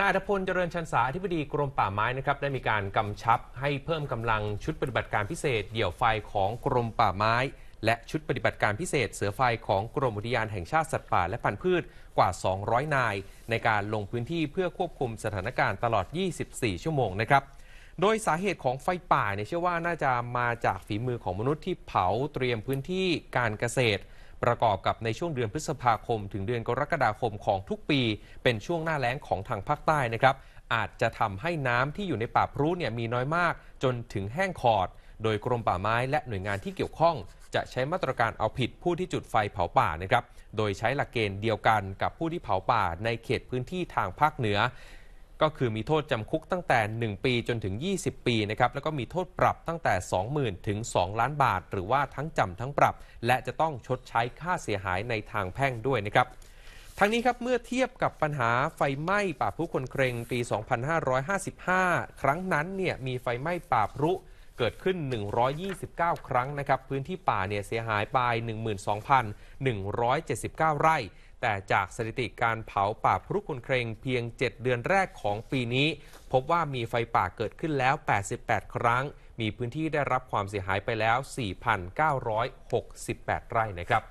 นายอัธพลเจริญชันสาอธิบดีกรมป่าไม้นะครับได้มีการกำชับให้เพิ่มกำลังชุดปฏิบัติการพิเศษเดี่ยวไฟของกรมป่าไม้ และชุดปฏิบัติการพิเศษ เสือไฟของกรมอุทยานแห่งชาติสัตว์ป่าและพันธุ์พืชกว่า 200 นาย ในการลงพื้นที่เพื่อควบคุมสถานการณ์ตลอด 24 ชั่วโมงนะครับโดยสาเหตุของไฟป่าเนี่ยเชื่อว่าน่าจะมาจากฝีมือของมนุษย์ที่เผาเตรียมพื้นที่การเกษตรประกอบกับในช่วงเดือนพฤษภาคม ถึงเดือนกรกฎาคมของทุกปี เป็นช่วงหน้าแล้งของทางภาคใต้นะครับอาจจะทำให้น้ำที่อยู่ในป่าพรุเนี่ยมีน้อยมาก จนถึงแห้งขอด โดยกรมป่าไม้และหน่วยงานที่เกี่ยวข้อง จะใช้มาตรการเอาผิดผู้ที่จุดไฟเผาป่านะครับโดยใช้หลักเกณฑ์เดียวกันกับผู้ที่เผาป่าในเขตพื้นที่ทางภาคเหนือก็คือมีโทษจำคุกตั้งแต่ 1 ปีจนถึง 20 ปีนะครับแล้วก็มีโทษปรับตั้งแต่ 20,000ถึง 2 ล้านบาท หรือว่าทั้งจำทั้งปรับ และจะต้องชดใช้ค่าเสียหายในทางแพ่งด้วยนะครับทั้งนี้ครับเมื่อเทียบกับปัญหาไฟไหม้ป่าพุคนเครงปี 2555 ครั้งนั้นเนี่ยมีไฟไหม้ป่าพรุเกิดขึ้น 129 ครั้งนะครับ พื้นที่ป่าเนี่ยเสียหายไป 12,179 ไร่ แต่จากสถิติการเผาป่าพุกุนเครงเพียง 7 เดือนแรกของปีนี้ พบว่ามีไฟป่าเกิดขึ้นแล้ว 88 ครั้ง มีพื้นที่ได้รับความเสียหายไปแล้ว 4,968 ไร่นะครับ